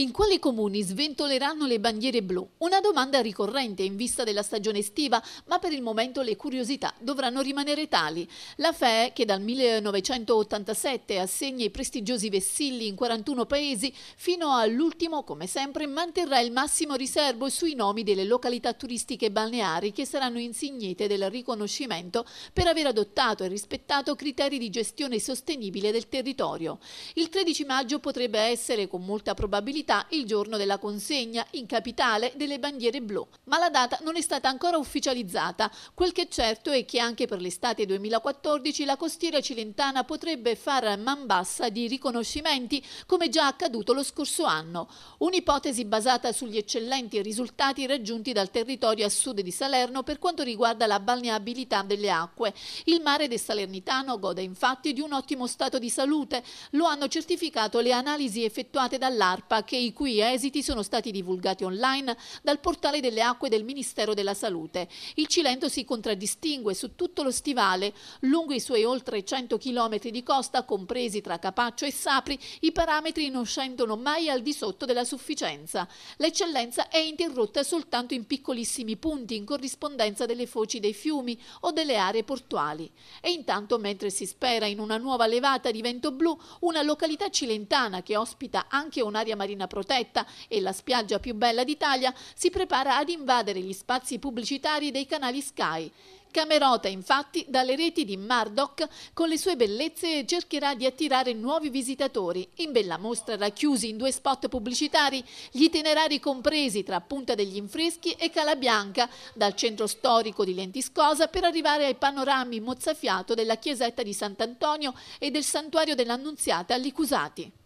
In quali comuni sventoleranno le bandiere blu? Una domanda ricorrente in vista della stagione estiva, ma per il momento le curiosità dovranno rimanere tali. La FE, che dal 1987 assegna i prestigiosi vessilli in 41 paesi, fino all'ultimo, come sempre, manterrà il massimo riservo sui nomi delle località turistiche balneari che saranno insignite del riconoscimento per aver adottato e rispettato criteri di gestione sostenibile del territorio. Il 13 maggio potrebbe essere, con molta probabilità, pubblicità il giorno della consegna in capitale delle bandiere blu, ma la data non è stata ancora ufficializzata. Quel che è certo è che anche per l'estate 2014 la costiera cilentana potrebbe far man bassa di riconoscimenti, come già accaduto lo scorso anno. Un'ipotesi basata sugli eccellenti risultati raggiunti dal territorio a sud di Salerno per quanto riguarda la balneabilità delle acque. Il mare del Salernitano gode infatti di un ottimo stato di salute, lo hanno certificato le analisi effettuate dall'ARPA che i cui esiti sono stati divulgati online dal portale delle acque del Ministero della Salute. Il Cilento si contraddistingue su tutto lo stivale, lungo i suoi oltre 100 km di costa, compresi tra Capaccio e Sapri, i parametri non scendono mai al di sotto della sufficienza. L'eccellenza è interrotta soltanto in piccolissimi punti in corrispondenza delle foci dei fiumi o delle aree portuali. E intanto, mentre si spera in una nuova levata di vento blu, una località cilentana che ospita anche un'area marina marina protetta e la spiaggia più bella d'Italia, si prepara ad invadere gli spazi pubblicitari dei canali Sky. Camerota, infatti, dalle reti di Mardoc, con le sue bellezze cercherà di attirare nuovi visitatori. In bella mostra racchiusi in due spot pubblicitari, gli itinerari compresi tra Punta degli Infreschi e Calabianca, dal centro storico di Lentiscosa per arrivare ai panorami mozzafiato della chiesetta di Sant'Antonio e del santuario dell'Annunziata a Licusati.